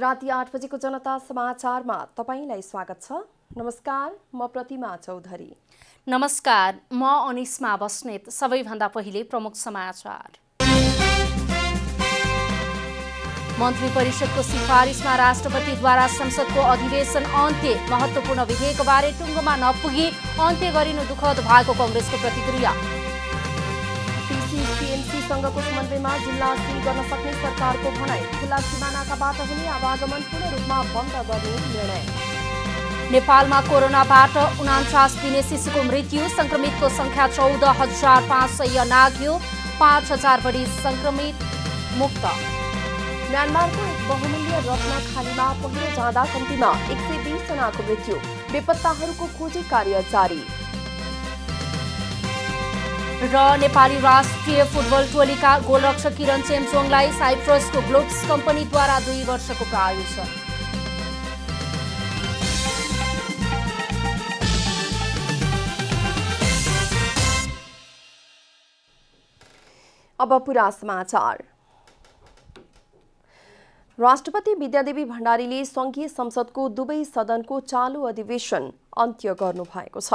राति आठ बजेको जनता समाचारमा तपाईँलाई स्वागत छ नमस्कार म प्रतिमा चौधरी नमस्कार म अनिस्मा बस्नेत सबैभन्दा पहिले प्रमुख समाचार मन्त्री परिषदको सिफारिसमा राष्ट्रपतिद्वारा संसदको अधिवेशन अन्त्य महत्त्वपूर्ण विधेयकबारे टुङ्गोमा नपुगी अन्त्य गरिनु दुःखद भएको कङ्ग्रेसको प्रतिक्रिया सङ्घको समन्वयमा जिल्ला सिल गर्न सक्ने सरकारको भनाई खुल्ला सिमानाकाबाट हुने आवागमन पूर्ण रूपमा बन्द गर्ने निर्णय नेपालमा कोरोनाबाट उनान्चास दिने शिशुको मृत्यु संक्रमितको संख्या चौध हजार पाँच सय नाग्यो पाँच हजार बढी संक्रमित मुक्त म्यानमारको एक बहुमूल्य रत्न खालीमा पहिरो जाँदा कम्तीमा एक सय बिसजनाको मृत्यु बेपत्ताहरूको खोजी कार्य जारी र नेपाली राष्ट्रिय फुटबल टोलीका गोलरक्षक किरण चेम्चोङलाई साइप्रसको ग्लोब्स कम्पनीद्वारा दुई वर्षको प्रायोजन अब पुरा समाचार राष्ट्रपति विद्यादेवी भण्डारीले सङ्घीय संसदको दुवै सदनको चालु अधिवेशन अन्त्य गर्नुभएको छ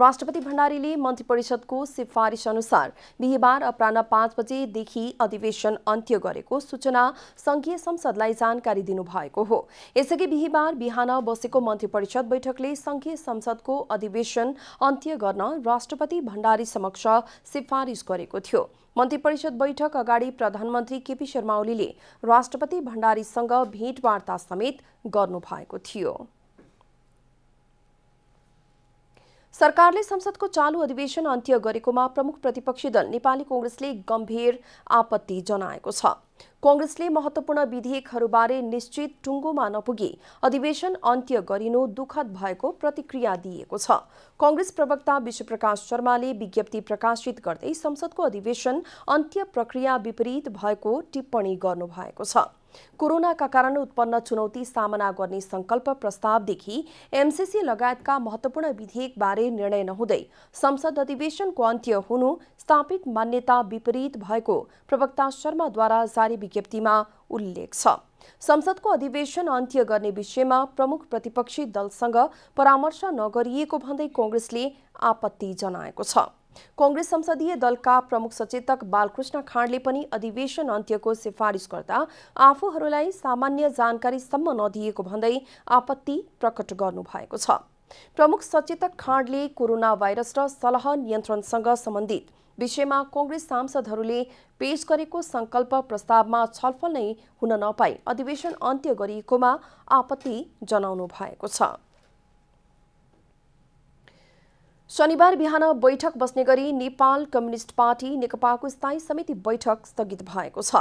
राष्ट्रपति भण्डारीले मन्त्री परिषदको सिफारिस अनुसार बिहिबार अपरान्न पाँच बजेदेखि अधिवेशन अन्त्य गरेको सूचना संघीय संसदलाई जानकारी दिनुभएको हो यसअघि बिहिबार बिहान बसेको मन्त्री परिषद बैठकले संघीय संसदको अधिवेशन अन्त्य गर्न राष्ट्रपति भण्डारी समक्ष सिफारिस गरेको थियो मन्त्री परिषद बैठक अगाडि प्रधानमन्त्री केपी शर्मा ओलीले राष्ट्रपति भण्डारीसँग भेटवार्ता समेत गर्नुभएको थियो संसद को चालू अधिवेशन अंत्य प्रमुख प्रतिपक्षी दल नेपाली ने गंभीर आपत्ति जनाएको छ कङ्ग्रेसले महत्त्वपूर्ण विधेयकहरूबारे निश्चित में नपुगी अधिवेशन अंत्य दुखद प्रतिक्रिया दिएको प्रवक्ता विश्वप्रकाश ने विज्ञप्ति प्रकाशित करते संसद को अधिवेशन अंत्य प्रक्रिया विपरीत टिप्पणी कोरोनाका कारण उत्पन्न चुनौती सामना गर्ने संकल्प प्रस्तावदेखि एमसिसी लगायतका महत्वपूर्ण विधेयकबारे निर्णय नहुँदै संसद अधिवेशनको अन्त्य हुनु स्थापित मान्यता विपरीत भएको प्रवक्ता शर्माद्वारा जारी विज्ञप्तिमा उल्लेख छ संसदको अधिवेशन अन्त्य गर्ने विषयमा प्रमुख प्रतिपक्षी दलसँग परामर्श नगरिएको भन्दै कंग्रेसले आपत्ति जनाएको छ कङ्ग्रेस संसदीय दलका प्रमुख सचेतक बालकृष्ण खाँडले पनि अधिवेशन अन्त्यको सिफारिस गर्दा आफूहरूलाई सामान्य जानकारीसम्म नदिएको भन्दै आपत्ति प्रकट गर्नुभएको छ प्रमुख सचेतक खाँडले कोरोना भाइरस र सलह नियन्त्रणसँग सम्बन्धित विषयमा कङ्ग्रेस सांसदहरूले पेश गरेको संकल्प प्रस्तावमा छलफल नै हुन नपाई अधिवेशन अन्त्य गरिएकोमा आपत्ति जनाउनु भएको छ शनिबार बिहान बैठक बस्ने गरी नेपाल कम्युनिष्ट पार्टी नेकपाको स्थायी समिति बैठक स्थगित भएको छ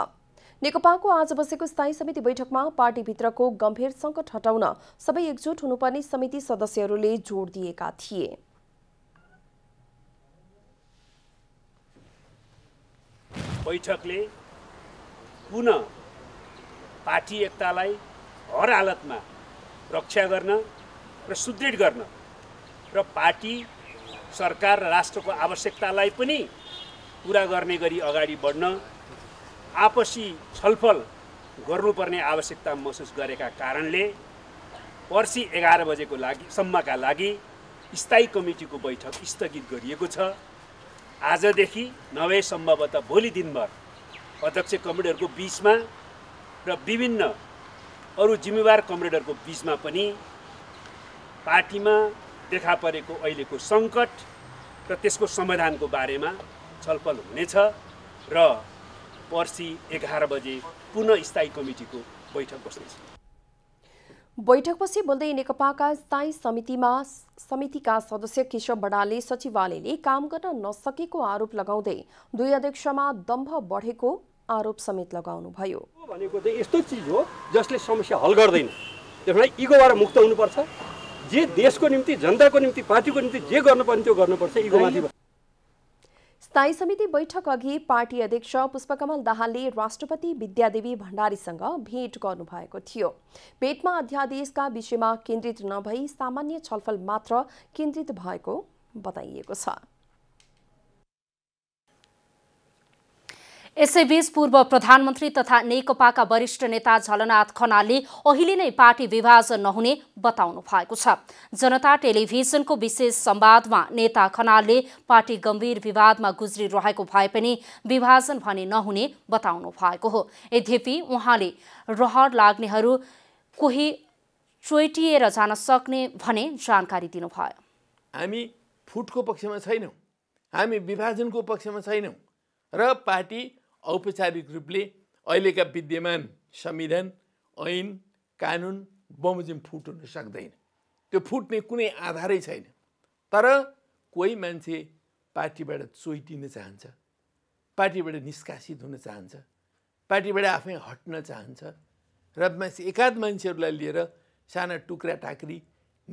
नेकपाको आज बसेको स्थायी समिति बैठकमा पार्टीभित्रको गम्भीर सङ्कट हटाउन सबै एकजुट हुनुपर्ने समिति सदस्यहरूले जोड दिएका थिए बैठकले पुनः पार्टी एकतालाई हर हालतमा रक्षा गर्न र सुदृढ गर्न र पार्टी सरकार र राष्ट्रको आवश्यकतालाई पनि पुरा गर्ने गरी अगाडि बढ्न आपसी छलफल गर्नुपर्ने आवश्यकता महसुस गरेका कारणले पर्सि एघार बजेको लागि सम्मका लागि स्थायी कमिटीको बैठक स्थगित गरिएको छ आजदेखि नभए सम्भवतः भोलि दिनभर अध्यक्ष कमरेडहरूको बिचमा र विभिन्न अरू जिम्मेवार कमरेडहरूको बिचमा पनि पार्टीमा देखा परेको अहिलेको सङ्कट र त्यसको समाधानको बारेमा छलफल हुनेछ र पर्सि एघार बजे पुनः स्थायी कमिटीको बैठक बस्नेछ बैठकपछि बोल्दै नेकपाका स्थायी समितिमा समितिका सदस्य केशव बडालले सचिवालयले काम गर्न नसकेको आरोप लगाउँदै दुई अध्यक्षमा दम्भ बढेको आरोप समेत लगाउनुभयो भनेको चाहिँ यस्तो चिज हो जसले समस्या हल गर्दैन त्यसलाई इगोबाट मुक्त हुनुपर्छ जे देशको निम्ति जनताको निम्ति पार्टीको निम्ति जे गर्नुपर्ने त्यो गर्नुपर्छ इगोमाथि स्थायी समिति बैठक अघि पार्टी अध्यक्ष पुष्पकमल दाहालले राष्ट्रपति विद्यादेवी भण्डारीसँग भेट गर्नुभएको थियो भेटमा अध्यादेशका विषयमा केन्द्रित नभई सामान्य छलफल मात्र केन्द्रित भएको बताइएको छ यसैबीच पूर्व प्रधानमन्त्री तथा नेकपाका वरिष्ठ नेता झलनाथ खनालले अहिले नै पार्टी विभाजन नहुने बताउनु भएको छ जनता टेलिभिजनको विशेष संवादमा नेता खनालले पार्टी गम्भीर विवादमा गुज्रिरहेको भए पनि विभाजन भने नहुने बताउनु भएको हो यद्यपि उहाँले रहर लाग्नेहरू कोही चोइटिएर जान सक्ने भने जानकारी दिनुभयो हामी फुटको पक्षमा छैनौँ हामी विभाजनको पक्षमा छैनौँ र पार्टी औपचारिक रूपले अहिलेका विद्यमान संविधान ऐन कानुन बमोजिम फुट हुन सक्दैन त्यो फुट्ने कुनै आधारै छैन तर कोही मान्छे पार्टीबाट चोइटिन चाहन्छ पार्टीबाट निष्कासित हुन चाहन्छ पार्टीबाट आफै हट्न चाहन्छ र मान्छे एकाध मान्छेहरूलाई लिएर साना टुक्रा टाक्री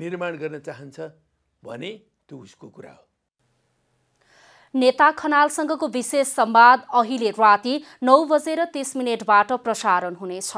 निर्माण गर्न चाहन्छ भने त्यो उसको कुरा हो नेता खनालसँगको विशेष संवाद अहिले राति नौ बजेर तिस मिनटबाट प्रसारण हुनेछ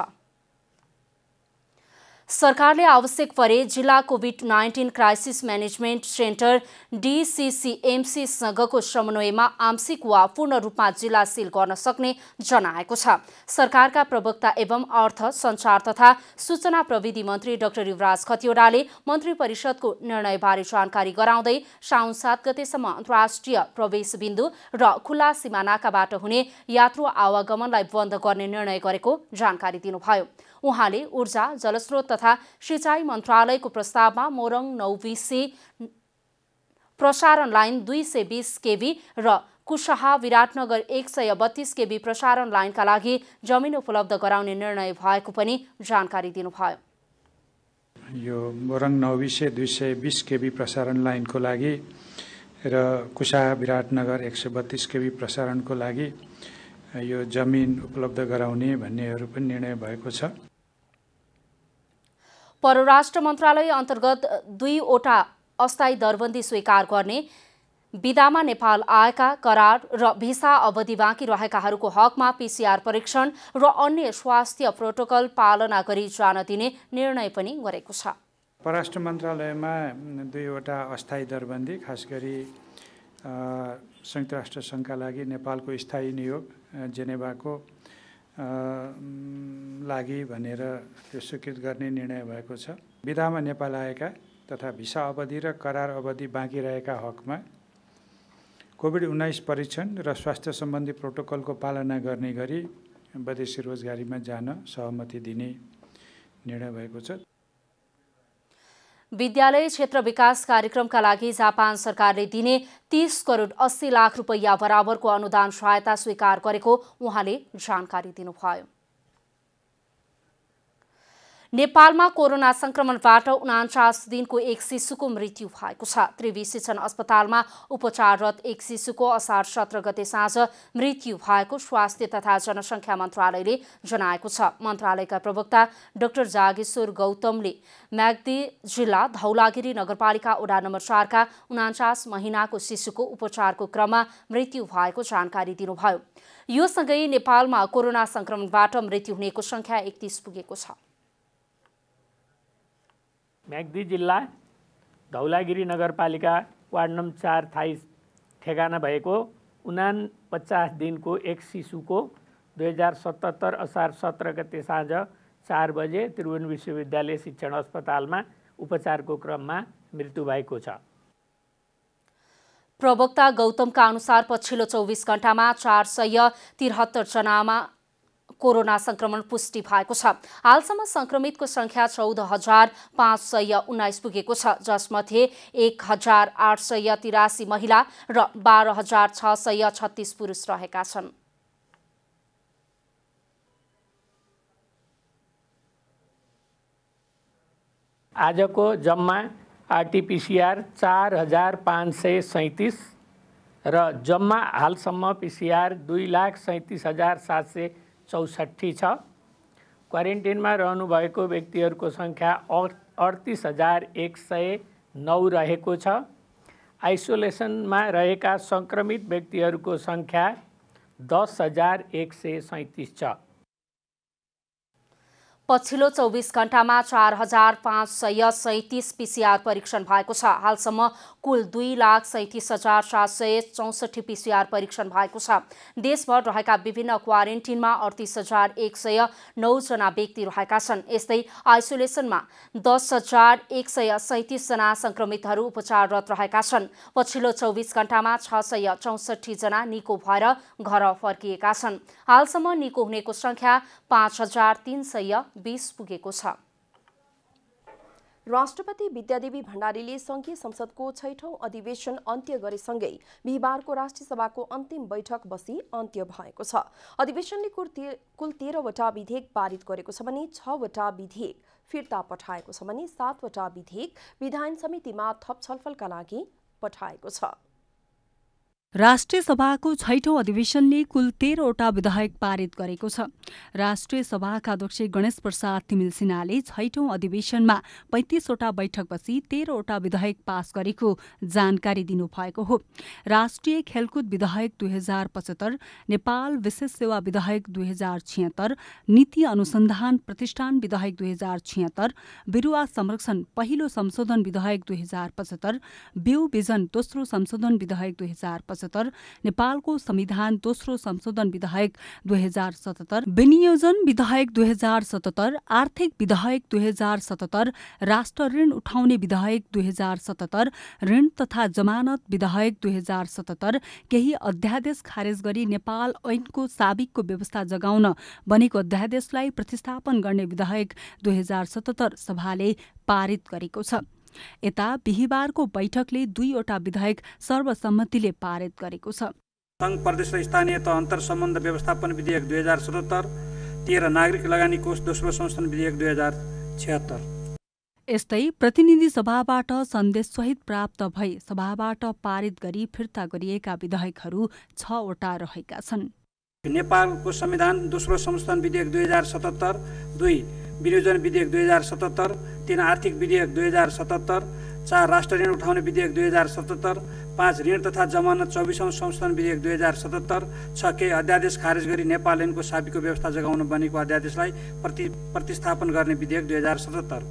सरकारले आवश्यक परे जिल्ला covid nineteen crisis management centre डिसिसिएमसीसँगको समन्वयमा आंशिक वा पूर्ण रूपमा जिल्ला सिल गर्न सक्ने जनाएको छ सरकारका प्रवक्ता एवं अर्थ संचार तथा सूचना प्रविधि मन्त्री डाक्टर युवराज खतिवड़ाले मन्त्री परिषदको निर्णयबारे जानकारी गराउँदै साउन सात गतेसम्म अन्तर्राष्ट्रिय प्रवेश बिन्दु र खुल्ला सिमानाकाबाट हुने यात्रु आवागमनलाई बन्द गर्ने निर्णय गरेको जानकारी दिनुभयो उहाँले ऊर्जा जलस्रोत तथा सिँचाइ मन्त्रालयको प्रस्तावमा मोरङ बिसी प्रसारण लाइन दुई सय बिस केबी र कुशहा विराटनगर एक सय बत्तीस केबी प्रसारण लाइनका लागि जमिन उपलब्ध गराउने निर्णय भएको पनि जानकारी दिनुभयो यो मोरङ नौबिसे दुई सय बिस केबी प्रसारण लाइनको लागि र कुशाह विराटनगर एक सय बत्तिस केबी प्रसारणको लागि यो जमिन उपलब्ध गराउने भन्नेहरू पनि निर्णय भएको छ परराष्ट्र मन्त्रालय अन्तर्गत दुईवटा अस्थायी दरबन्दी स्वीकार गर्ने विदामा नेपाल आएका करार र भिसा अवधि बाँकी रहेकाहरूको हकमा पिसिआर परीक्षण र अन्य स्वास्थ्य प्रोटोकल पालना गरी जान दिने निर्णय पनि गरेको छ परराष्ट्र मन्त्रालयमा दुईवटा अस्थायी दरबन्दी खास गरी संयुक्त राष्ट्र सङ्घका लागि नेपालको स्थायी नियोग जेनेभाको लागि भनेर त्यो स्वीकृत गर्ने निर्णय भएको छ विधामा नेपाल आएका तथा भिसा अवधि र करार अवधि बाँकी रहेका हकमा कोभिड उन्नाइस परीक्षण र स्वास्थ्य सम्बन्धी प्रोटोकलको पालना गर्ने गरी विदेशी रोजगारीमा जान सहमति दिने निर्णय भएको छ विद्यालय क्षेत्र विकास कार्यक्रमका लागि जापान सरकारले दिने तीस करोड अस्सी लाख रुपैयाँ बराबरको अनुदान सहायता स्वीकार गरेको उहाँले जानकारी दिनुभयो नेपालमा कोरोना संक्रमणबाट उनान्चास दिनको एक शिशुको मृत्यु भएको छ त्रिवी शिक्षण अस्पतालमा उपचाररत एक शिशुको असार सत्र गते साँझ मृत्यु भएको स्वास्थ्य तथा जनसङ्ख्या मन्त्रालयले जनाएको छ मन्त्रालयका प्रवक्ता डाक्टर जागेश्वर गौतमले म्याग्दी जिल्ला धौलागिरी नगरपालिका वडा नम्बर चारका उनाचास महिनाको शिशुको उपचारको क्रममा मृत्यु भएको जानकारी दिनुभयो यो सँगै नेपालमा कोरोना संक्रमणबाट मृत्यु हुनेको सङ्ख्या एकतिस पुगेको छ म्याग्दी जिल्ला धौलागिरी नगरपालिका वार्ड नम्बर चार थाइस ठेगाना भएको उना पचास दिनको एक शिशुको दुई हजार सतहत्तर असार सत्र गते साँझ चार बजे त्रिभुवन विश्वविद्यालय शिक्षण अस्पतालमा उपचारको क्रममा मृत्यु भएको छ प्रवक्ता गौतमका अनुसार पछिल्लो चौबिस घण्टामा चार सय त्रिहत्तरजनामा कोरोना संक्रमण पुष्टि भएको छ हालसम्म संक्रमितको सङ्ख्या चौध हजार पाँच सय उन्नाइस पुगेको छ जसमध्ये एक हजार आठ सय तिरासी महिला र बाह्र हजार छ सय छत्तिस पुरुष रहेका छन् आजको जम्मा आरटिपिसिआर चार हजार पाँच सय सैँतिस र जम्मा हालसम्म पिसिआर दुई लाख सैँतिस हजार सात सय चौसठी में रहने भाई व्यक्ति संख्या अड़तीस हजार एक सय नौ रहेको आइसोलेसन में रहकर संक्रमित व्यक्ति संख्या दस हजार एक सौ सैंतीस पछिल्लो चौबिस घण्टामा चार हजार पाँच सय सैँतिस पिसिआर परीक्षण भएको छ हालसम्म कुल दुई लाख सैँतिस हजार सात सय चौसठी पिसिआर परीक्षण भएको छ देशभर रहेका विभिन्न क्वारेन्टिनमा अडतिस हजार एक सय नौजना व्यक्ति रहेका छन् यस्तै आइसोलेसनमा दस हजार एक सय सैँतिसजना सङ्क्रमितहरू उपचाररत रहेका छन् पछिल्लो चौबिस घण्टामा छ सय चौसठीजना निको भएर घर फर्किएका छन् हालसम्म निको हुनेको सङ्ख्या पाँच हजार तिन सय बीस पुगेको छ राष्ट्रपति विद्यादेवी भण्डारीले संघीय संसदको छैठौं अधिवेशन अन्त्य गरेसँगै बिहिबारको राष्ट्रिय सभाको अन्तिम बैठक बसी अन्त्य भएको छ अधिवेशनले कुल तेह्रवटा विधेयक पारित गरेको छ भने छवटा विधेयक फिर्ता पठाएको छ भने सातवटा विधेयक विधान समितिमा थप छलफलका लागि पठाएको छ राष्ट्रिय सभाको छैठौँ अधिवेशनले कुल तेह्रवटा विधेयक पारित गरेको छ राष्ट्रिय सभाका अध्यक्ष गणेश प्रसाद तिमिल सिन्हाले छैठौँ अधिवेशनमा पैँतिसवटा बैठकपछि तेह्रवटा विधेयक पास गरेको जानकारी दिनुभएको हो राष्ट्रिय खेलकुद विधेयक दुई हजार पचहत्तर नेपाल विशेष सेवा विधेयक दुई हजार छिहत्तर नीति अनुसन्धान प्रतिष्ठान विधेयक दुई हजार छिहत्तर बिरुवा संरक्षण पहिलो संशोधन विधेयक दुई हजार पचहत्तर बिउ बिजन दोस्रो संशोधन विधेयक दुई हजार पचहत्तर नेपालको संविधान दोस्रो संशोधन विधेयक दुई हजार सतहत्तर विनियोजन विधेयक दुई हजार सतहत्तर आर्थिक विधेयक दुई हजार सतहत्तर राष्ट्र ऋण उठाउने विधेयक दुई हजार सतहत्तर ऋण तथा जमानत विधेयक दुई हजार सतहत्तर केही अध्यादेश खारेज गरी नेपाल ऐनको साबिकको व्यवस्था जगाउन बनेको अध्यादेशलाई प्रतिस्थापन गर्ने विधेयक दुई हजार सतहत्तर सभाले पारित गरेको छ यता बिहिबारको बैठकले दुईवटा विधेयक सर्वसम्मतिले पारित गरेको छ सङ्घ प्रदेश र स्थानीय तह अन्तर सम्बन्ध व्यवस्थापन विधेयक दुई हजार सतहत्तर तेह्र नागरिक लगानी कोष दोस्रो संशोधन विधेयक दुई हजार छिहत्तर यस्तै प्रतिनिधि सभाबाट सन्देशसहित प्राप्त भई सभाबाट पारित गरी फिर्ता गरिएका विधेयकहरू छवटा रहेका छन् नेपालको संविधान दोस्रो संशोधन विधेयक दुई हजार सतहत्तर दुई विनियोजन विधेयक दुई हजार सतहत्तर तिन आर्थिक विधेयक दुई हजार सतहत्तर चार राष्ट्र ऋण उठाउने विधेयक दुई हजार सतहत्तर पाँच ऋण तथा जमानत चौबिसौँ संशोधन विधेयक दुई हजार सतहत्तर छ के अध्यादेश खारेज गरी नेपाल ऋणको साबिकको व्यवस्था जगाउन बनेको अध्यादेशलाई प्रति प्रतिस्थापन गर्ने विधेयक दुई हजार सतहत्तर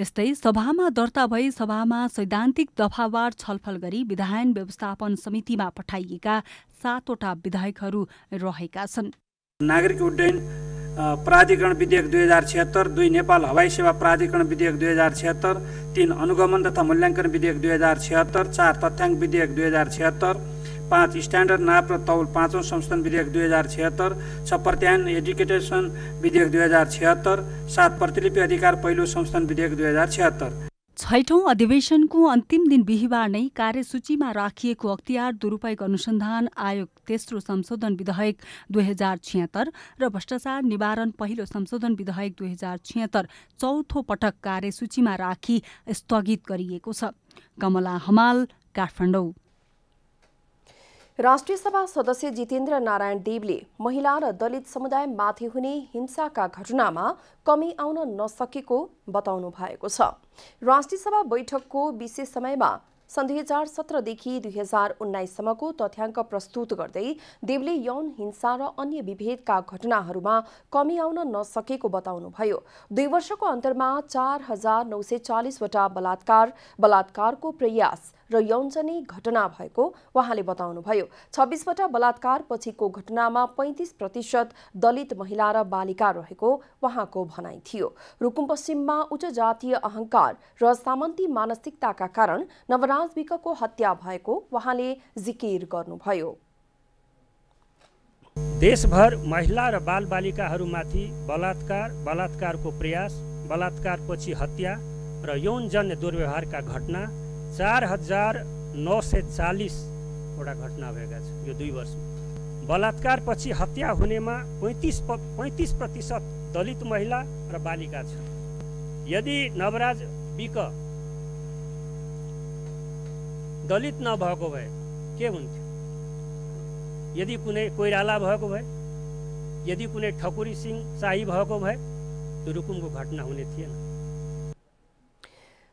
यस्तै सभामा दर्ता भई सभामा सैद्धान्तिक दफावार छलफल गरी विधायन व्यवस्थापन समितिमा पठाइएका सातवटा विधायकहरू रहेका छन् नागरिक उड्डयन प्राधिकरण विधेयक दुई हजार छिहत्तर दुई नेपाल हवाई सेवा प्राधिकरण विधेयक दुई हजार छिहत्तर तिन अनुगमन तथा मूल्याङ्कन विधेयक दुई हजार छिहत्तर चार तथ्याङ्क विधेयक दुई हजार छिहत्तर पाँच स्ट्यान्डर्ड नाप र तौल पाँचौँ संस्थान विधेयक दुई हजार छिहत्तर छ प्रत्यायन एजुकेटेसन विधेयक दुई हजार छिहत्तर सात प्रतिलिपि अधिकार पहिलो संस्थान विधेयक दुई हजार छिहत्तर छैठौँ अधिवेशनको अन्तिम दिन बिहिबार नै कार्यसूचीमा राखिएको अख्तियार दुरुपयोग अनुसन्धान आयोग तेस्रो संशोधन विधेयक दुई हजार छिहत्तर र भ्रष्टाचार निवारण पहिलो संशोधन विधेयक दुई हजार छिहत्तर चौथो पटक कार्यसूचीमा राखी स्थगित गरिएको छ कमला हमाल काठमाडौँ राष्ट्रिय सभा सदस्य जितेन्द्र नारायण देवले महिला र दलित समुदायमाथि हुने हिंसाका घटनामा कमी आउन नसकेको बताउनु भएको छ राष्ट्रिय सभा बैठकको विशेष समयमा सन् दुई हजार सत्रदेखि दुई हजार उन्नाइससम्मको तथ्याङ्क प्रस्तुत गर्दै देवले यौन हिंसा र अन्य विभेदका घटनाहरूमा कमी आउन नसकेको बताउनुभयो दुई वर्षको अन्तरमा चार हजार नौ सय चालिसवटा बलात्कार बलात्कारको प्रयास र यौनजनी घटना भएको उहाँले बताउनुभयो छब्बिसवटा बलात्कार पछिको घटनामा पैँतिस प्रतिशत दलित महिला र बालिका रहेको उहाँको भनाइ थियो रुकुम पश्चिममा उच्च जातीय अहङ्कार र सामन्ती मानसिकताका कारण नवराज विकको हत्या भएको उहाँले जिकिर गर्नुभयो देशभर महिला र बालबालिकाहरूमाथि बलात्कार बलात्कारको प्रयास बलात्कारपछि हत्या र यौनजन्य दुर्व्यवहारका घटना चार हजार नौ सय चालिसवटा घटना भएका छन् यो दुई वर्षमा बलात्कारपछि हत्या हुनेमा पैँतिस प पैँतिस प्रतिशत दलित महिला र बालिका छन् यदि नवराज विक दलित नभएको भए के हुन्थ्यो यदि कुनै कोइराला भएको भए यदि कुनै ठकुरी सिंह शाही भएको भए त्यो रुकुमको घटना हुने थिएन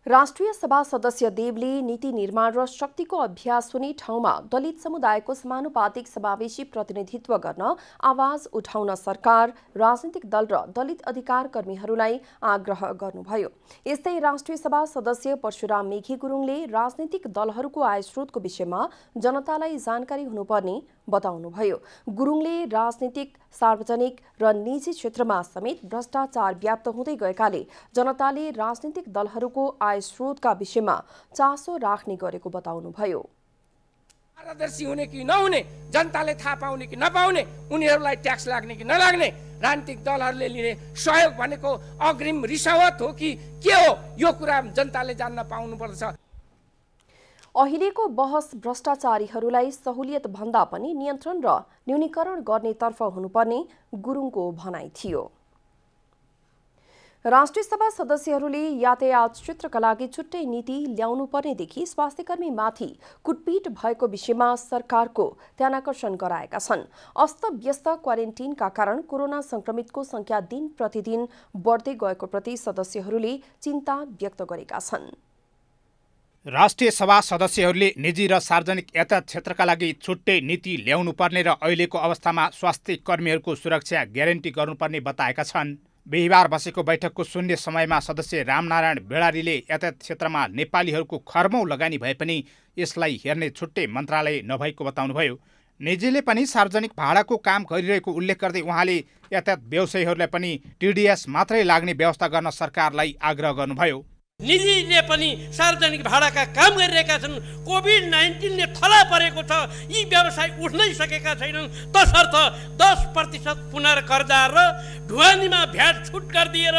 राष्ट्रिय सभा सदस्य देवले नीति निर्माण र शक्तिको अभ्यास हुने ठाउँमा दलित समुदायको समानुपातिक समावेशी प्रतिनिधित्व गर्न आवाज उठाउन सरकार राजनीतिक दल र दलित अधिकार कर्मीहरूलाई आग्रह गर्नुभयो यस्तै राष्ट्रिय सभा सदस्य परशुराम मेघी गुरुङले राजनीतिक दलहरूको आयस्रोतको विषयमा जनतालाई जानकारी हुनुपर्ने बताउनुभयो गुरुङले राजनीतिक सार्वजनिक र निजी क्षेत्रमा समेत भ्रष्टाचार व्याप्त हुँदै गएकाले जनताले राजनीतिक दलहरूको आय स्रोतका विषयमा चासो राख्ने गरेको बताउनुभयो पारदर्शी हुने कि नहुने जनताले थाहा पाउने कि नपाउने उनीहरूलाई ट्याक्स लाग्ने कि नलाग्ने राजनीतिक दलहरूले लिने सहयोग भनेको अग्रिम रिसावत हो कि के हो यो कुरा जनताले जान्न पाउनु पर्दछ अहिलेको बहस भ्रष्टाचारीहरूलाई सहुलियत भन्दा पनि नियन्त्रण र न्यूनीकरण गर्नेतर्फ हुनुपर्ने गुरुङको भनाइ थियो राष्ट्रिय सभा सदस्यहरूले यातायात क्षेत्रका लागि छुट्टै नीति ल्याउनुपर्नेदेखि स्वास्थ्यकर्मीमाथि कुटपिट भएको विषयमा सरकारको ध्यानकर्षण गराएका छन् अस्तव्यस्त क्वारेन्टिनका कारण कोरोना संक्रमितको संख्या दिन प्रतिदिन बढ्दै गएको प्रति सदस्यहरूले चिन्ता व्यक्त गरेका छन् राष्ट्रिय सभा सदस्यहरूले निजी र सार्वजनिक यातायात क्षेत्रका लागि छुट्टै नीति ल्याउनुपर्ने र अहिलेको अवस्थामा स्वास्थ्य कर्मीहरूको सुरक्षा ग्यारेन्टी गर्नुपर्ने बताएका छन् बिहिबार बसेको बैठकको शून्य समयमा सदस्य रामनारायण बेडारीले यातायात क्षेत्रमा नेपालीहरूको खर्मौ लगानी भए पनि यसलाई हेर्ने छुट्टै मन्त्रालय नभएको बताउनुभयो निजीले पनि सार्वजनिक भाडाको काम गरिरहेको उल्लेख गर्दै उहाँले यातायात व्यवसायीहरूलाई पनि टिडिएस मात्रै लाग्ने व्यवस्था गर्न सरकारलाई आग्रह गर्नुभयो निजीले पनि सार्वजनिक भाडाका काम गरिरहेका छन् कोभिड नाइन्टिनले थला परेको छ यी व्यवसाय उठ्नै सकेका छैनन् तसर्थ दस प्रतिशत पुनर्कर्जा र ढुवानीमा भ्याट छुट गरिदिएर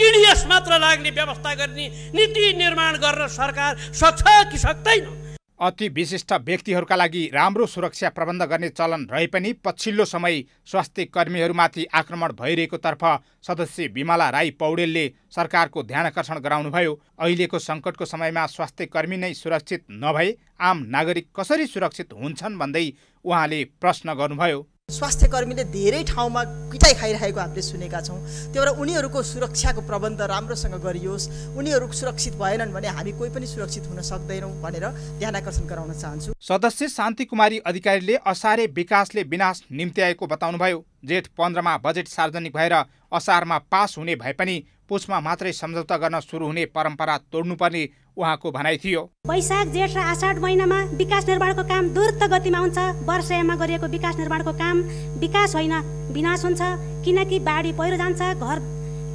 टिडिएस मात्र लाग्ने व्यवस्था गर्ने नीति निर्माण गर्न सरकार सक्छ कि सक्दैन अति विशिष्ट व्यक्तिहरूका लागि राम्रो सुरक्षा प्रबन्ध गर्ने चलन रहे पनि पछिल्लो समय स्वास्थ्य कर्मीहरूमाथि आक्रमण भइरहेकोतर्फ सदस्य विमला राई पौडेलले सरकारको ध्यान ध्यानकर्षण गराउनुभयो अहिलेको सङ्कटको समयमा स्वास्थ्य कर्मी नै सुरक्षित नभए आम नागरिक कसरी सुरक्षित हुन्छन् भन्दै उहाँले प्रश्न गर्नुभयो स्वास्थ्य कर्मीले धेरै ठाउँमा किटाइ खाइरहेको हामीले सुनेका छौँ त्यही भएर उनीहरूको सुरक्षाको प्रबन्ध राम्रोसँग गरियोस् उनीहरू सुरक्षित भएनन् भने हामी कोही पनि सुरक्षित हुन सक्दैनौँ भनेर ध्यान आकर्षण गराउन चाहन्छु सदस्य शान्ति कुमारी अधिकारीले असारे विकासले विनाश निम्त्याएको बताउनुभयो जेठ पन्ध्रमा बजेट सार्वजनिक भएर असारमा पास हुने भए पनि पुसमा मात्रै सम्झौता गर्न सुरु हुने परम्परा तोड्नुपर्ने उहाँको भनाइ थियो वैशाख जेठ र आषाढ महिनामा विकास निर्माणको काम द्रुत गतिमा हुन्छ वर्षमा गरिएको विकास निर्माणको काम विकास होइन विनाश हुन्छ किनकि बाढी पहिरो जान्छ घर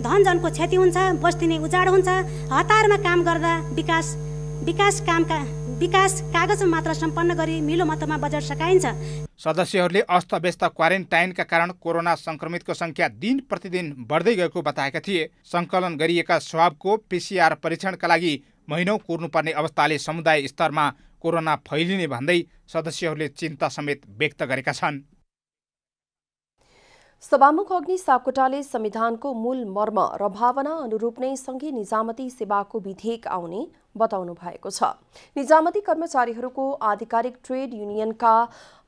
धनजनको क्षति हुन्छ बस्ती नै उजाड हुन्छ हतारमा काम गर्दा विकास विकास कामका विकास कागजमा मात्र सम्पन्न गरी मिलो मतमा बजेट सकाइन्छ सदस्यहरूले अस्तव्यस्त क्वारेन्टाइनका कारण कोरोना संक्रमितको संख्या दिन प्रतिदिन बढ्दै गएको बताएका थिए संकलन गरिएका स्वाबको पिसिआर परीक्षणका लागि महिनौ कुर्नुपर्ने अवस्थाले समुदाय स्तरमा कोरोना फैलिने भन्दै सदस्यहरूले चिन्ता समेत व्यक्त गरेका छन् सभामुख अग्नि सापकोटाले संविधानको मूल मर्म र भावना अनुरूप नै सङ्घीय निजामती सेवाको विधेयक आउने बताउनु भएको छ निजामती कर्मचारीहरूको आधिकारिक ट्रेड युनियनका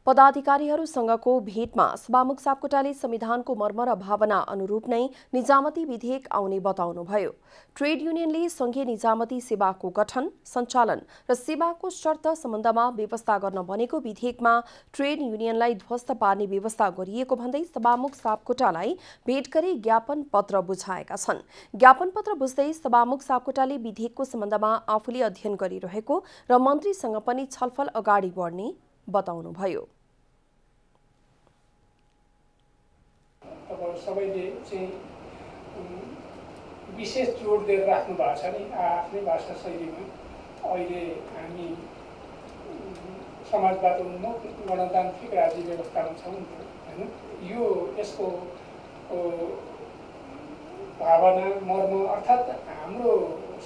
पदाधिकारीहरूसँगको भेटमा सभामुख सापकोटाले संविधानको मर्म र भावना अनुरूप नै निजामती विधेयक आउने बताउनुभयो ट्रेड युनियनले संघीय निजामती सेवाको गठन सञ्चालन र सेवाको शर्त सम्बन्धमा व्यवस्था गर्न बनेको विधेयकमा ट्रेड युनियनलाई ध्वस्त पार्ने व्यवस्था गरिएको भन्दै सभामुख सापकोटालाई भेट गरी ज्ञापन पत्र बुझाएका छन् ज्ञापन पत्र बुझ्दै सभामुख सापकोटाले विधेयकको सम्बन्धमा आफूले अध्ययन गरिरहेको र मन्त्रीसँग पनि छलफल अगाडि बढ्ने बताउनुभयो सबैले चाहिँ विशेष जोड दिएर राख्नु भएको छ नि आफ्नै भाषा शैलीमा अहिले हामी समाजवाद उन्मुख गणतान्त्रिक राज्य व्यवस्थामा छौँ होइन यो यसको भावना मर्म अर्थात् हाम्रो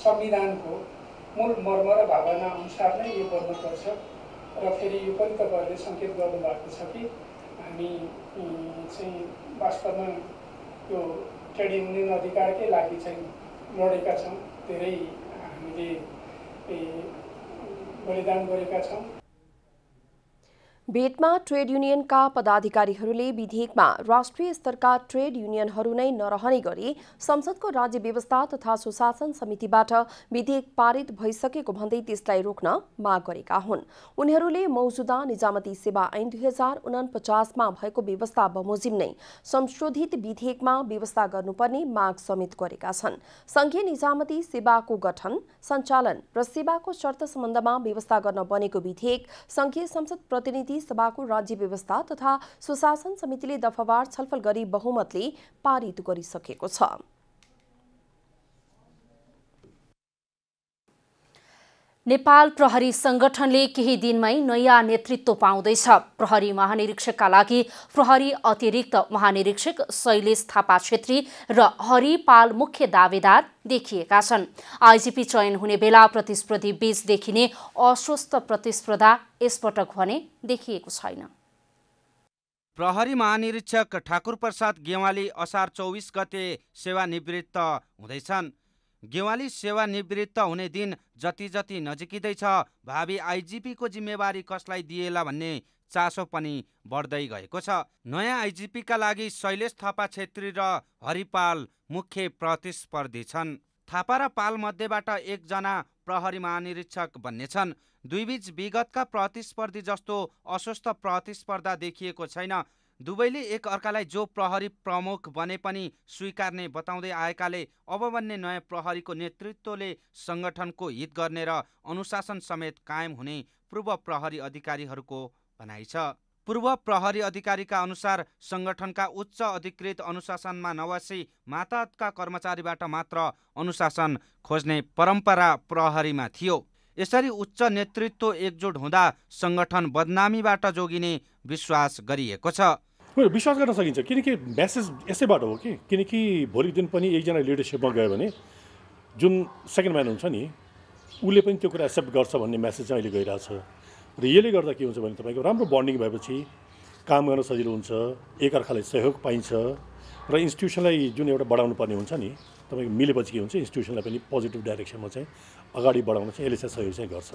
संविधानको मूल मर्म र भावना अनुसार नै यो गर्नुपर्छ र फेरि यो पनि तपाईँहरूले सङ्केत गर्नुभएको छ कि हामी चाहिँ वास्तवमा यो ट्रेड युनियन अधिकारकै लागि चाहिँ लडेका छौँ धेरै हामीले बलिदान गरेका छौँ भेटमा ट्रेड युनियनका पदाधिकारीहरूले विधेयकमा राष्ट्रिय स्तरका ट्रेड युनियनहरू नै नरहने गरी संसदको राज्य व्यवस्था तथा सुशासन समितिबाट विधेयक पारित भइसकेको भन्दै त्यसलाई रोक्न माग गरेका हुन् उनीहरूले मौजुदा निजामती सेवा ऐन दुई हजार उनापचासमा भएको व्यवस्था बमोजिम नै संशोधित विधेयकमा व्यवस्था गर्नुपर्ने माग समेत गरेका छन् संघीय निजामती सेवाको गठन सञ्चालन र सेवाको शर्त सम्बन्धमा व्यवस्था गर्न बनेको विधेयक संघीय संसद प्रतिनिधि समिति सभाको राज्य व्यवस्था तथा सुशासन समितिले दफावार छलफल गरी बहुमतले पारित गरिसकेको छ नेपाल प्रहरी संगठनले केही दिनमै नयाँ नेतृत्व पाउँदैछ प्रहरी महानिरीक्षकका लागि प्रहरी अतिरिक्त महानिरीक्षक शैलेश थापा छेत्री र हरिपाल मुख्य दावेदार देखिएका छन् आइजिपी चयन हुने बेला प्रतिस्पर्धी बीच देखिने अस्वस्थ प्रतिस्पर्धा यसपटक भने देखिएको छैन प्रहरी महानिरीक्षक ठाकुर प्रसाद गेवाली असार चौबिस गते सेवानिवृत्त हुँदैछन् गेवाली सेवा निवृत्त हुने दिन जति जति नजिकिँदैछ भावी आइजिपीको जिम्मेवारी कसलाई दिएला भन्ने चासो पनि बढ्दै गएको छ नयाँ आइजिपीका लागि शैलेश थापा छेत्री र हरिपाल मुख्य प्रतिस्पर्धी छन् थापा र पाल मध्येबाट एकजना प्रहरी महानिरीक्षक भन्ने छन् दुईबीच विगतका प्रतिस्पर्धी जस्तो अस्वस्थ प्रतिस्पर्धा देखिएको छैन दुवैले एक अर्कालाई जो प्रहरी प्रमुख बने पनि स्वीकार्ने बताउँदै आएकाले अब बन्ने नयाँ प्रहरीको नेतृत्वले सङ्गठनको हित गर्ने र अनुशासन समेत कायम हुने पूर्व प्रहरी अधिकारीहरूको भनाइ छ पूर्व प्रहरी अधिकारीका अनुसार सङ्गठनका उच्च अधिकृत अनुशासनमा नबसी मातहतका कर्मचारीबाट मात्र अनुशासन खोज्ने परम्परा प्रहरीमा थियो यसरी उच्च नेतृत्व एकजुट हुँदा सङ्गठन बदनामीबाट जोगिने विश्वास गरिएको छ विश्वास गर्न सकिन्छ किनकि म्यासेज यसैबाट हो कि किनकि भोलिको दिन पनि एकजना लिडरसिपमा गयो भने जुन सेकेन्ड म्यान हुन्छ नि उसले पनि त्यो कुरा एक्सेप्ट गर्छ भन्ने म्यासेज चाहिँ अहिले गइरहेछ र यसले गर्दा के हुन्छ भने तपाईँको राम्रो बन्डिङ भएपछि काम गर्न सजिलो हुन्छ एकअर्कालाई सहयोग पाइन्छ र इन्स्टिट्युसनलाई जुन एउटा बढाउनु पर्ने हुन्छ नि तपाईँको मिलेपछि के हुन्छ इन्स्टिट्युसनलाई पनि पोजिटिभ डाइरेक्सनमा चाहिँ अगाडि बढाउन चाहिँ यसले चाहिँ सहयोग चाहिँ गर्छ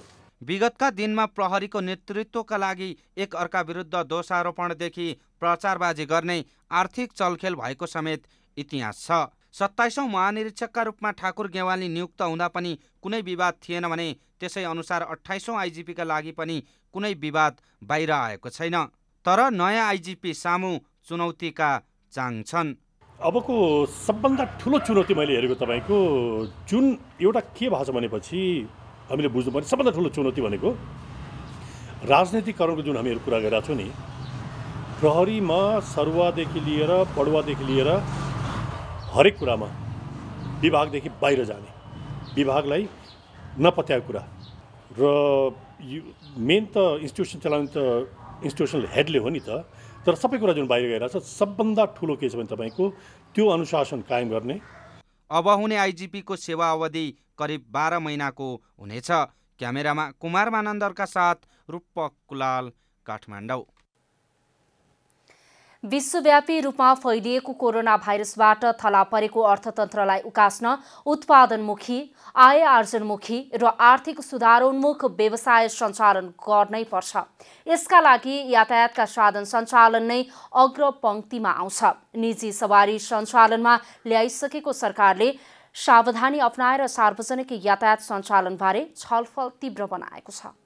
विगतका दिनमा प्रहरीको नेतृत्वका लागि एक अर्का विरुद्ध दोषारोपणदेखि प्रचारबाजी गर्ने आर्थिक चलखेल भएको समेत इतिहास छ सत्ताइसौँ महानिरीक्षकका रूपमा ठाकुर गेवाली नियुक्त हुँदा पनि कुनै विवाद थिएन भने त्यसै अनुसार अठाइसौँ आइजिपीका लागि पनि कुनै विवाद बाहिर आएको छैन तर नयाँ आइजिपी सामु चुनौतीका चाङ छन् अबको सबभन्दा ठुलो चुनौती मैले हेरेको तपाईँको जुन एउटा के भएको छ भनेपछि हामीले बुझ्नुपर्ने सबभन्दा ठुलो चुनौती भनेको राजनीतिकरणको जुन हामीहरू कुरा गरिरहेको छौँ नि प्रहरीमा सरुवादेखि लिएर पडुवादेखि लिएर हरेक कुरामा विभागदेखि बाहिर जाने विभागलाई नपत्याएको कुरा र मेन त इन्स्टिट्युसन चलाउने त इन्स्टिट्युसनल हेडले हो नि त तर सबै कुरा जुन बाहिर गइरहेको छ सबभन्दा ठुलो के छ भने तपाईँको त्यो अनुशासन कायम गर्ने अब हुने आइजिपीको सेवा अवधि करिब बाह्र महिनाको हुनेछ क्यामेरामा कुमार मानन्दरका साथ रूपक कुलाल काठमाडौँ विश्वव्यापी रूपमा फैलिएको कोरोना भाइरसबाट थला परेको अर्थतन्त्रलाई उकास्न उत्पादनमुखी आय आर्जनमुखी र आर्थिक सुधारोन्मुख व्यवसाय सञ्चालन गर्नै पर्छ यसका लागि यातायातका साधन सञ्चालन नै अग्र पङ्क्तिमा आउँछ निजी सवारी सञ्चालनमा ल्याइसकेको सरकारले सावधानी अप्नाएर सार्वजनिक यातायात सञ्चालनबारे छलफल तीव्र बनाएको छ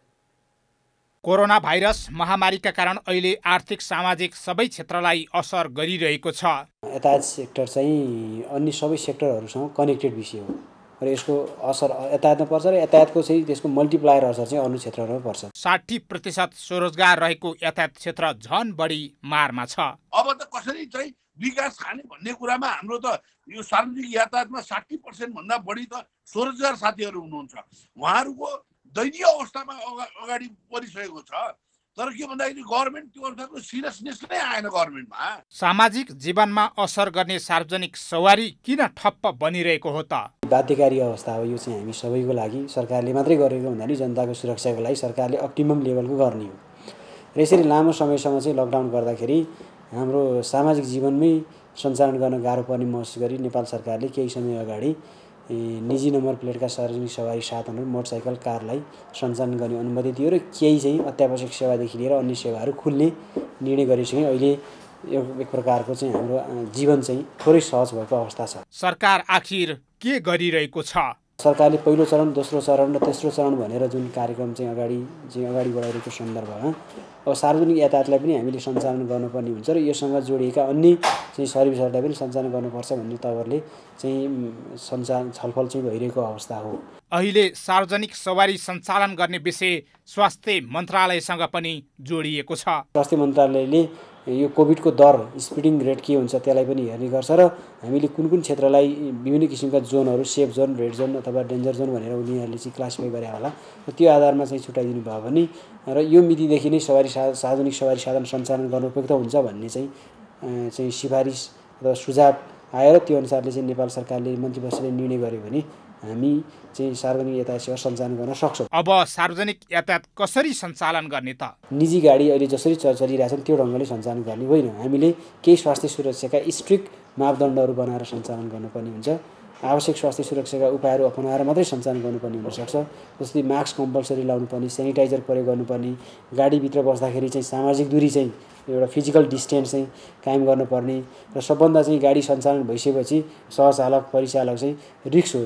कोरोना भाइरस महामारीका कारण अहिले आर्थिक सामाजिक सबै क्षेत्रलाई असर गरिरहेको छ यातायात सेक्टर चाहिँ अन्य सबै सेक्टरहरूसँग कनेक्टेड विषय हो र यसको असर यातायातमा पर्छ र यातायातको चाहिँ त्यसको मल्टिप्लायर असर चाहिँ अरू क्षेत्रहरूमा पर्छ साठी प्रतिशत स्वरोजगार रहेको यातायात क्षेत्र झन बढी मारमा छ अब त कसरी चाहिँ विकास खाने भन्ने कुरामा हाम्रो त यो सार्वजनिक यातायातमा साठी पर्सेन्टभन्दा बढी त स्वरोजगार साथीहरू हुनुहुन्छ उहाँहरूको दयनीय अवस्थामा अगाडि बढिसकेको छ तर के भन्दाखेरि गभर्मेन्ट त्यो अर्थको सिरियसनेस नै आएन गभर्मेन्टमा सामाजिक जीवनमा असर गर्ने सार्वजनिक सवारी किन ठप्प बनिरहेको हो त बाध्यकारी अवस्था हो यो चाहिँ हामी सबैको लागि सरकारले मात्रै गरेको हुनाले जनताको सुरक्षाको लागि सरकारले अप्टिमम लेभलको गर्ने हो र यसरी लामो समयसम्म चाहिँ लकडाउन गर्दाखेरि हाम्रो सामाजिक जीवनमै सञ्चालन गर्न गाह्रो पर्ने महसुस गरी नेपाल सरकारले केही समय अगाडि निजी नम्बर प्लेटका सार्वजनिक सवारी साधनहरू मोटरसाइकल कारलाई सञ्चालन गर्ने अनुमति दियो र केही चाहिँ अत्यावश्यक सेवादेखि लिएर अन्य सेवाहरू खुल्ने निर्णय गरिसके अहिले एक प्रकारको चाहिँ हाम्रो जीवन चाहिँ थोरै सहज भएको अवस्था छ सरकार आखिर के गरिरहेको छ सरकारले पहिलो चरण दोस्रो चरण र तेस्रो चरण भनेर जुन कार्यक्रम चाहिँ अगाडि चाहिँ अगाडि बढाइरहेको सन्दर्भमा अब सार्वजनिक यातायातलाई पनि हामीले सञ्चालन गर्नुपर्ने हुन्छ र योसँग जोडिएका अन्य चाहिँ सर्भिसहरूलाई पनि सञ्चालन गर्नुपर्छ भन्ने तवरले चाहिँ सञ्चालन छलफल चाहिँ भइरहेको अवस्था हो अहिले सार्वजनिक सवारी सञ्चालन गर्ने विषय स्वास्थ्य मन्त्रालयसँग पनि जोडिएको छ स्वास्थ्य मन्त्रालयले यो कोभिडको दर स्पिडिङ रेट के हुन्छ त्यसलाई पनि हेर्ने गर्छ र हामीले कुन कुन क्षेत्रलाई विभिन्न किसिमका जोनहरू सेफ जोन रेड जोन अथवा डेन्जर जोन भनेर उनीहरूले चाहिँ क्लासिफाई गरे होला र त्यो आधारमा चाहिँ छुट्याइदिनु भयो भने र यो मितिदेखि नै सवारी सा सार्वजनिक सवारी साधन सञ्चालन गर्न उपयुक्त हुन्छ भन्ने चाहिँ चाहिँ सिफारिस र सुझाव आएर त्यो अनुसारले चाहिँ नेपाल सरकारले मन्त्री परिषदले निर्णय गर्यो भने हामी चाहिँ सार्वजनिक यातायात सेवा सञ्चालन गर्न सक्छौँ अब सार्वजनिक यातायात कसरी सञ्चालन गर्ने त निजी गाडी अहिले जसरी चलिरहेछन् त्यो ढङ्गले सञ्चालन गर्ने होइन हामीले केही स्वास्थ्य सुरक्षाका स्ट्रिक्ट मापदण्डहरू बनाएर सञ्चालन गर्नुपर्ने हुन्छ आवश्यक स्वास्थ्य सुरक्षाका उपायहरू अपनाएर मात्रै सञ्चालन गर्नुपर्ने हुनसक्छ जस्तै मास्क कम्पलसरी लाउनुपर्ने सेनिटाइजर प्रयोग गर्नुपर्ने गाडीभित्र बस्दाखेरि चाहिँ सामाजिक दूरी चाहिँ एउटा फिजिकल डिस्टेन्स चाहिँ कायम गर्नुपर्ने र सबभन्दा चाहिँ गाडी सञ्चालन भइसकेपछि सहचालक परिचालक चाहिँ रिक्स हो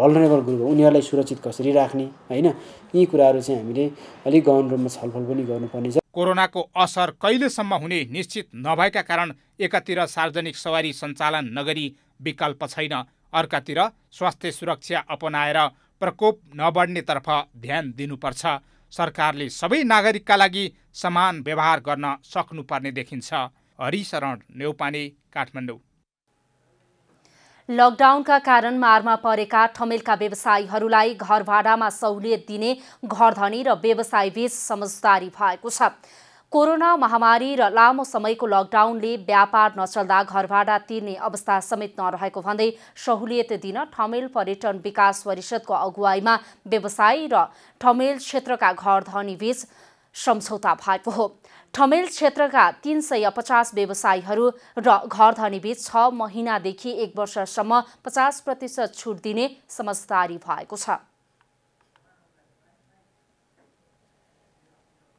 भलरेबल ग्रुप हो उनीहरूलाई सुरक्षित कसरी राख्ने होइन यी कुराहरू चाहिँ हामीले अलिक गहन रूपमा छलफल पनि गर्नुपर्ने छ कोरोनाको असर कहिलेसम्म हुने निश्चित नभएका कारण एकातिर सार्वजनिक सवारी सञ्चालन नगरी विकल्प छैन अर्कातिर स्वास्थ्य सुरक्षा अपनाएर प्रकोप नबढ्नेतर्फ ध्यान दिनुपर्छ सरकारले सबै नागरिकका लागि समान व्यवहार गर्न सक्नुपर्ने देखिन्छ हरिशरण नेौपाने काठमाडौँ लकडाउनका कारण मारमा परेका ठमेलका व्यवसायीहरूलाई घर भाडामा सहुलियत दिने घरधनी र व्यवसायबीच समझदारी भएको छ कोरोना महामारी र लामो समयको लकडाउनले व्यापार नचल्दा घर घरभाडा तिर्ने अवस्था समेत नरहेको भन्दै सहुलियत दिन ठमेल पर्यटन विकास परिषदको अगुवाईमा व्यवसायी र ठमेल क्षेत्रका घर धनीबीच सम्झौता भएको हो ठमेल क्षेत्रका तिन सय पचास व्यवसायीहरू र घर धनीबीच छ महिनादेखि एक वर्षसम्म पचास प्रतिशत छुट दिने समझदारी भएको छ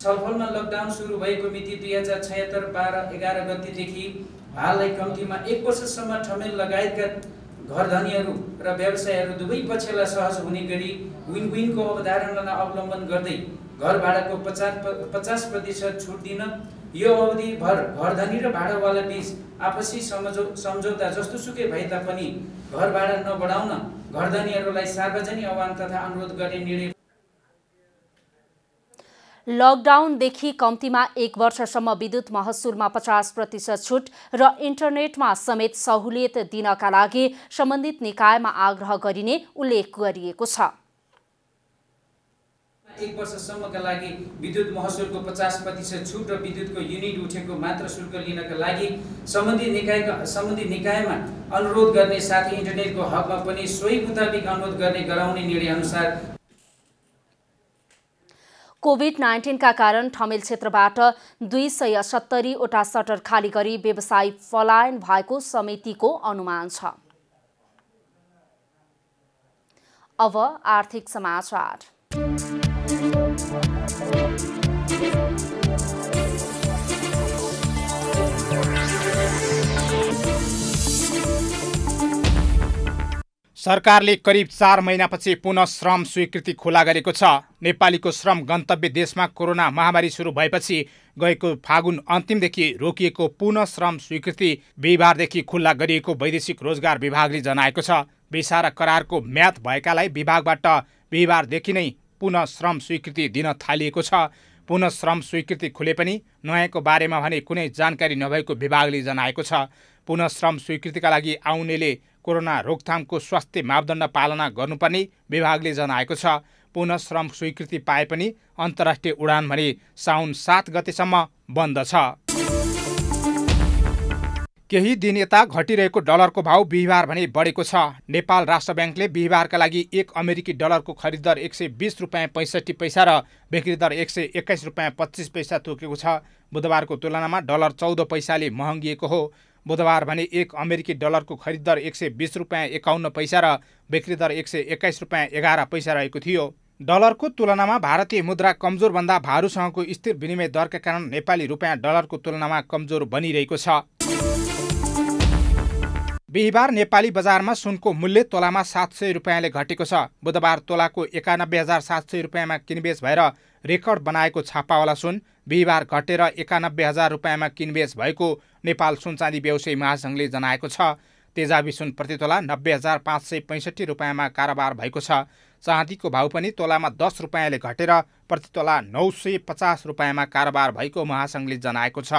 छलफलमा लकडाउन सुरु भएको मिति दुई हजार छयत्तर बाह्र एघार गतिदेखि हाललाई कम्तीमा एक वर्षसम्म ठमेल लगायतका घरधनीहरू र व्यवसायहरू दुवै पक्षलाई सहज हुने गरी विन विनको अवधारणालाई अवलम्बन गर्दै घर भाडाको पचास पचास प्रतिशत छुट दिन यो अवधिभर घरधनी र भाडावाला बिच आपसी सम्झो सम्झौता सुकै भए तापनि घर भाडा नबढाउन घरधनीहरूलाई सार्वजनिक आह्वान तथा अनुरोध गर्ने निर्णय लकडाउनदेखि कम्तीमा एक वर्षसम्म विद्युत महसुलमा पचास प्रतिशत छुट र इन्टरनेटमा समेत सहुलियत दिनका लागि सम्बन्धित निकायमा आग्रह गरिने उल्लेख गरिएको छ एक वर्षसम्मका लागि विद्युत महसुलको पचास प्रतिशत छुट र विद्युतको युनिट उठेको मात्र शुल्क लिनका लागि सम्बन्धित निकायका सम्बन्धित निकायमा अनुरोध गर्ने साथै इन्टरनेटको हकमा पनि सोही मुताबिक अनुरोध गर्ने गराउने निर्णय अनुसार कोभिड नाइन्टिनका कारण ठमेल क्षेत्रबाट दुई सय सत्तरीवटा सटर खाली गरी व्यवसाय पलायन भएको समितिको अनुमान छ अब आर्थिक समाचार सरकारले करिब चार महिनापछि पुनः श्रम स्वीकृति खुला गरेको छ नेपालीको श्रम गन्तव्य देशमा कोरोना महामारी सुरु भएपछि गएको फागुन अन्तिमदेखि रोकिएको पुनः श्रम स्वीकृति बिहिबारदेखि खुल्ला गरिएको वैदेशिक रोजगार विभागले जनाएको छ भिसा र करारको म्याद भएकालाई विभागबाट बिहिबारदेखि नै पुनः श्रम स्वीकृति दिन थालिएको छ पुनः श्रम स्वीकृति खुले पनि नयाँको बारेमा भने कुनै जानकारी नभएको विभागले जनाएको छ पुनः श्रम स्वीकृतिका लागि आउनेले कोरोना रोकथामको स्वास्थ्य मापदण्ड पालना गर्नुपर्ने विभागले जनाएको छ पुनः श्रम स्वीकृति पाए पनि अन्तर्राष्ट्रिय उडान भने साउन सात गतेसम्म बन्द छ केही दिन यता घटिरहेको डलरको भाव बिहिबार भने बढेको छ नेपाल राष्ट्र ब्याङ्कले बिहिबारका लागि एक अमेरिकी डलरको खरिदर एक सय बिस रुपियाँ पैँसठी पैसा र बिक्री दर एक सय एक्काइस रुपियाँ पच्चिस पैसा तोकेको छ बुधबारको तुलनामा डलर चौध पैसाले महँगिएको हो बुधबार भने एक अमेरिकी डलरको खरिद दर एक सय बिस रुपियाँ एकाउन्न पैसा र बिक्री दर एक सय एक्काइस रुपियाँ एघार पैसा रहेको थियो डलरको तुलनामा भारतीय मुद्रा कमजोरभन्दा भारूसँगको स्थिर विनिमय दरका कारण नेपाली रुपियाँ डलरको तुलनामा कमजोर बनिरहेको छ बिहिबार नेपाली बजारमा सुनको मूल्य तोलामा सात सय रुपियाँले घटेको छ बुधबार तोलाको एकानब्बे हजार सात सय रुपियाँमा किनबेच भएर रेकर्ड बनाएको छापावाला सुन बिहिबार घटेर एकानब्बे हजार रुपियाँमा किनबेच भएको नेपाल सुनचाँदी व्यवसायी महासङ्घले जनाएको छ तेजाबी सुन प्रति तोला नब्बे हजार पाँच सय पैँसठी रुपियाँमा कारोबार भएको छ चाँदीको भाउ पनि तोलामा दस रुपियाँले घटेर प्रति तोला नौ सय पचास रुपियाँमा कारोबार भएको महासङ्घले जनाएको छ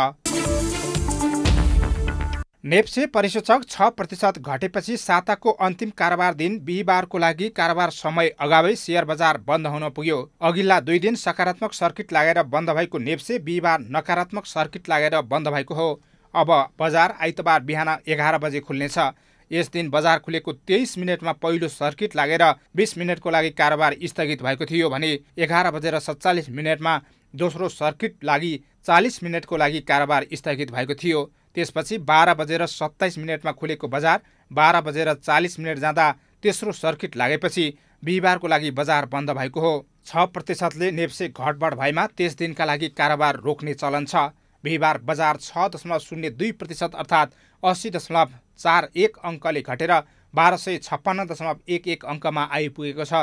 नेप्से परिसूचक छ प्रतिशत घटेपछि साताको अन्तिम कारोबार दिन बिहिबारको लागि कारोबार समय अगावै सेयर बजार बन्द हुन पुग्यो अघिल्ला दुई दिन सकारात्मक सर्किट लागेर बन्द भएको नेप्से बिहिबार नकारात्मक सर्किट लागेर बन्द भएको हो अब बजार आइतबार बिहान एघार बजे खुल्नेछ यस दिन बजार खुलेको तेइस मिनटमा पहिलो सर्किट लागेर बिस मिनटको लागि कारोबार स्थगित भएको थियो भने एघार बजेर सत्तालिस मिनटमा दोस्रो सर्किट लागि चालिस मिनटको लागि कारोबार स्थगित भएको थियो त्यसपछि बाह्र बजेर सत्ताइस मिनटमा खुलेको बजार बाह्र बजेर चालिस मिनट जाँदा तेस्रो सर्किट लागेपछि बिहिबारको लागि बजार बन्द भएको हो छ प्रतिशतले नेप्से घटबड भएमा त्यस दिनका लागि कारोबार रोक्ने चलन छ बिहिबार बजार छ दशमलव शून्य दुई प्रतिशत अर्थात् अस्सी दशमलव चार एक अङ्कले घटेर बाह्र सय छप्पन्न दशमलव एक एक अङ्कमा आइपुगेको छ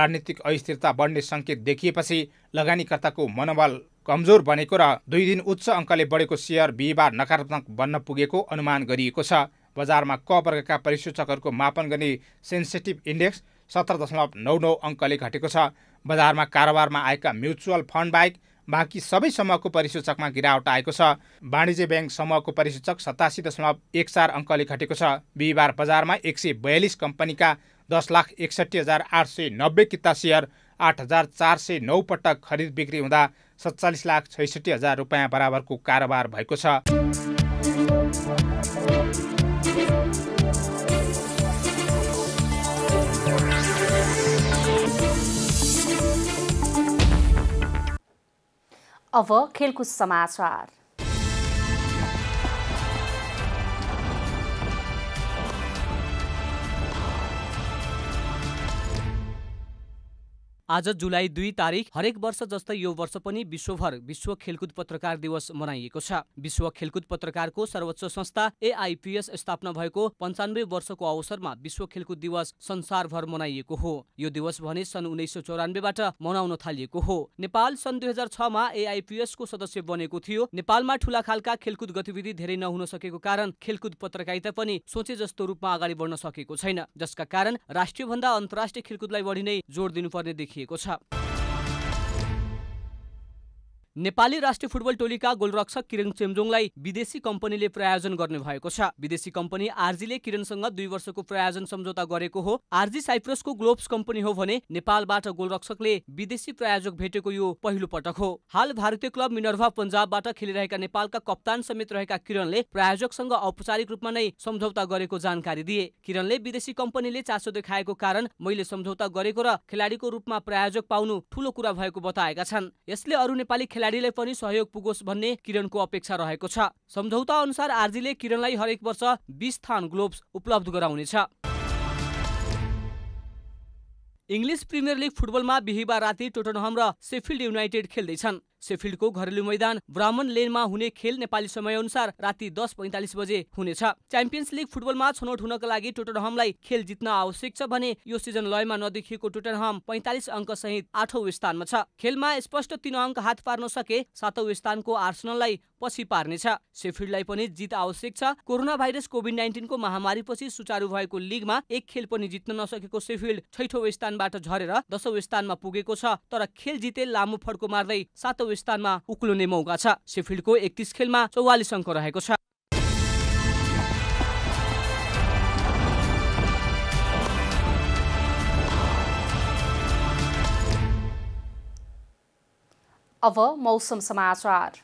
राजनीतिक अस्थिरता बढ्ने सङ्केत देखिएपछि लगानीकर्ताको मनोबल कमजोर बनेको र दुई दिन उच्च अङ्कले बढेको सेयर बिहिबार नकारात्मक बन्न पुगेको अनुमान गरिएको छ बजारमा क वर्गका परिसूचकहरूको मापन गर्ने सेन्सेटिभ इन्डेक्स सत्र दशमलव नौ नौ अङ्कले घटेको छ बजारमा कारोबारमा आएका म्युचुअल फन्ड बाहेक बाँकी सबै समूहको परिसूचकमा गिरावट आएको छ वाणिज्य ब्याङ्क समूहको परिसूचक सतासी दशमलव एक चार अङ्कले घटेको छ बिहिबार बजारमा एक सय बयालिस कम्पनीका दस लाख एकसट्ठी हजार आठ सय नब्बे किता सेयर आठ हजार चार सय नौ पटक खरिद बिक्री हुँदा सत्तालिस लाख छैसठी हजार रुपियाँ बराबरको कारोबार भएको छ अब खेलकुद समाचार आज जुलाई दुई तारिक हरेक वर्ष जस्तै यो वर्ष पनि विश्वभर विश्व खेलकुद पत्रकार दिवस मनाइएको छ विश्व खेलकुद पत्रकारको सर्वोच्च संस्था एआइपिएस स्थापना भएको पन्चानब्बे वर्षको अवसरमा विश्व खेलकुद दिवस संसारभर मनाइएको हो यो दिवस भने सन् उन्नाइस सय चौरानब्बेबाट मनाउन थालिएको हो नेपाल सन् दुई हजार छमा एआइपिएसको सदस्य बनेको थियो नेपालमा ठुला खालका खेलकुद गतिविधि धेरै नहुन सकेको कारण खेलकुद पत्रकारिता पनि सोचे जस्तो रूपमा अगाडि बढ्न सकेको छैन जसका कारण राष्ट्रिय भन्दा अन्तर्राष्ट्रिय खेलकुदलाई बढी नै जोड दिनुपर्ने देखियो को छ नेपाली राष्ट्रिय फुटबल टोलीका गोलरक्षक किरण चेम्जोङलाई विदेशी कम्पनीले प्रायोजन गर्ने भएको छ विदेशी कम्पनी आरजीले किरणसँग दुई वर्षको प्रायोजन सम्झौता गरेको हो आरजी साइप्रसको ग्लोब्स कम्पनी हो भने नेपालबाट गोलरक्षकले विदेशी प्रायोजक भेटेको यो पहिलो पटक हो हाल भारतीय क्लब मिनर्भा पन्जाबबाट खेलिरहेका नेपालका कप्तान समेत रहेका किरणले प्रायोजकसँग औपचारिक रूपमा नै सम्झौता गरेको जानकारी दिए किरणले विदेशी कम्पनीले चासो देखाएको कारण मैले सम्झौता गरेको र खेलाडीको रूपमा प्रायोजक पाउनु ठूलो कुरा भएको बताएका छन् यसले अरू नेपाली खेलाडीलाई पनि सहयोग पुगोस् भन्ने किरणको अपेक्षा रहेको छ सम्झौता अनुसार आरजीले किरणलाई हरेक वर्ष बिस थान ग्लोब्स उपलब्ध गराउनेछ इङ्ग्लिस प्रिमियर लिग फुटबलमा बिहिबार राति टोटनहम र सेफिल्ड युनाइटेड खेल्दैछन् सेफिल्डको घरेलु मैदान ब्राह्मण लेनमा हुने खेल नेपाली समय अनुसार राति दस पैँतालिस बजे हुनेछ च्याम्पियन्स लिग फुटबलमा छनौट हुनका लागि टोटनहमलाई खेल जित्न आवश्यक छ भने यो सिजन लयमा नदेखिएको टोटनहम पैँतालिस अङ्क सहित आठौँ स्थानमा छ खेलमा स्पष्ट तीन अङ्क हात पार्न सके सातौँ स्थानको आर्सनललाई पछि पार्नेछ सेफिल्डलाई पनि जित आवश्यक छ कोरोना भाइरस कोभिड नाइन्टिनको महामारीपछि सुचारू भएको लिगमा एक खेल पनि जित्न नसकेको सेफिल्ड छैठौँ स्थानबाट झरेर दसौँ स्थानमा पुगेको छ तर खेल जिते लामो फड्को मार्दै सातौँ स्थानमा उक्लुने मौका छ सेफिल्डको एकतिस खेलमा चौवालिस अङ्क रहेको छ अब मौसम समाचार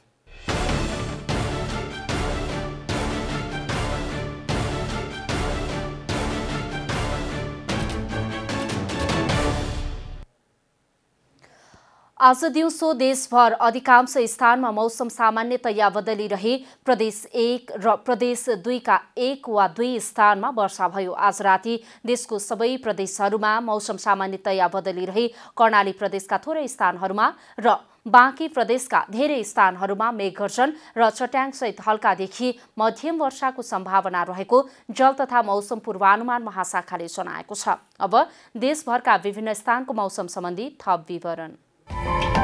आज दिउँसो देशभर अधिकांश स्थानमा मौसम सामान्यतया बदलिरहे प्रदेश एक र प्रदेश दुईका एक वा दुई स्थानमा वर्षा भयो आज राति देशको सबै प्रदेशहरूमा मौसम सामान्यतया बदलिरहे कर्णाली प्रदेशका थोरै स्थानहरूमा र बाँकी प्रदेशका धेरै स्थानहरूमा मेघगर्जन र चट्याङसहित हल्कादेखि मध्यम वर्षाको सम्भावना रहेको जल तथा मौसम पूर्वानुमान महाशाखाले जनाएको छ अब देशभरका विभिन्न स्थानको मौसम सम्बन्धी थप विवरण Thank you.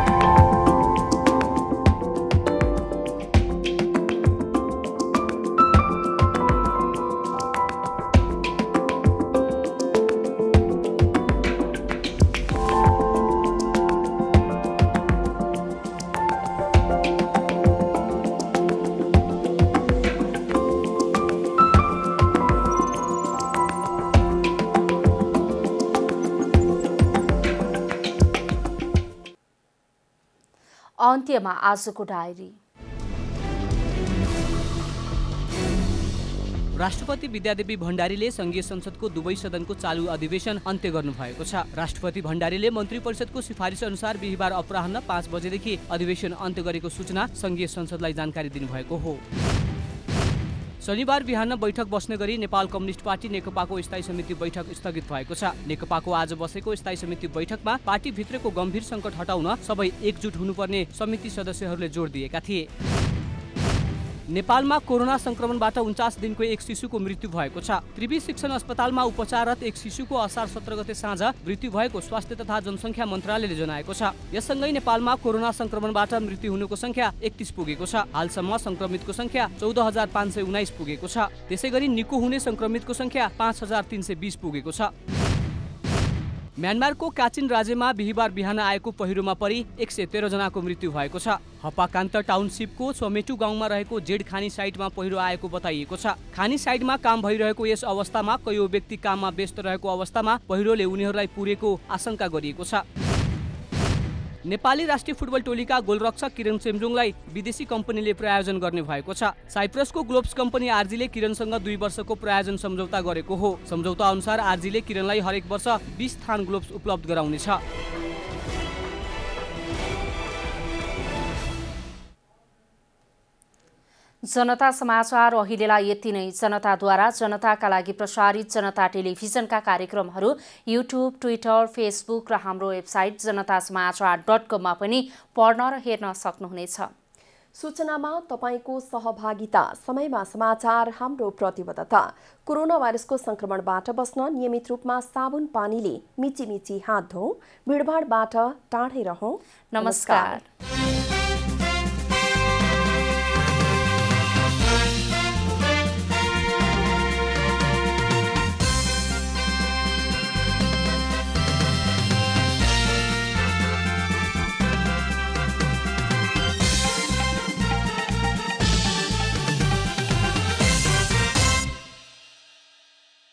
अन्त्यमा आजको डायरी राष्ट्रपति विद्यादेवी भण्डारीले संघीय संसदको दुवै सदनको चालु अधिवेशन अन्त्य गर्नुभएको छ राष्ट्रपति भण्डारीले मन्त्री परिषदको सिफारिस अनुसार बिहिबार अपराह्न पाँच बजेदेखि अधिवेशन अन्त्य गरेको सूचना सङ्घीय संसदलाई जानकारी दिनुभएको हो शनिबार बिहान बैठक बस्ने गरी नेपाल कम्युनिस्ट पार्टी नेकपाको स्थायी समिति बैठक स्थगित भएको छ नेकपाको आज बसेको स्थायी समिति बैठकमा पार्टीभित्रको गम्भीर सङ्कट हटाउन सबै एकजुट हुनुपर्ने समिति सदस्यहरूले जोड दिएका थिए नेपालमा कोरोना संक्रमणबाट उन्चास दिनको एक शिशुको मृत्यु भएको छ त्रिवी शिक्षण अस्पतालमा उपचाररत एक शिशुको असार सत्र गते साँझ मृत्यु भएको स्वास्थ्य तथा जनसङ्ख्या मन्त्रालयले जनाएको छ यससँगै नेपालमा कोरोना संक्रमणबाट मृत्यु हुनुको संख्या एकतिस पुगेको छ हालसम्म संक्रमितको संख्या चौध हजार पाँच सय उन्नाइस पुगेको छ त्यसै गरी निको हुने संक्रमितको संख्या पाँच हजार तिन सय बिस पुगेको छ म्यानमारको काचिन राज्यमा बिहिबार बिहान आएको पहिरोमा परि एक सय तेह्रजनाको मृत्यु भएको छ हप्पाकान्त टाउनसिपको छोमेटु गाउँमा रहेको जेड खानी साइटमा पहिरो आएको बताइएको छ खानी साइटमा काम भइरहेको यस अवस्थामा कैयौँ व्यक्ति काममा व्यस्त रहेको अवस्थामा पहिरोले उनीहरूलाई पुरेको आशंका गरिएको छ नेपाली राष्ट्रिय फुटबल टोलीका गोलरक्षक किरण सेमजुङलाई विदेशी कम्पनीले प्रायोजन गर्ने भएको छ साइप्रसको ग्लोब्स कम्पनी आरजीले किरणसँग दुई वर्षको प्रायोजन सम्झौता गरेको हो सम्झौता अनुसार आरजीले किरणलाई हरेक वर्ष बिस थान ग्लोब्स उपलब्ध गराउनेछ जनता समाचार अहिलेलाई यति नै जनताद्वारा जनताका लागि प्रसारित जनता टेलिभिजनका कार्यक्रमहरू युट्युब ट्विटर फेसबुक र हाम्रो वेबसाइट जनता समाचार डट कममा पनि पढ्न र हेर्न सक्नुहुनेछ सूचनामा तपाईँको सहभागिता समयमा समाचार हाम्रो प्रतिबद्धता कोरोना भाइरसको संक्रमणबाट बस्न नियमित रूपमा साबुन पानीले मिची मिची हात धोऊ भिडभाडबाट टाढै रहौँ नमस्कार, नमस्कार।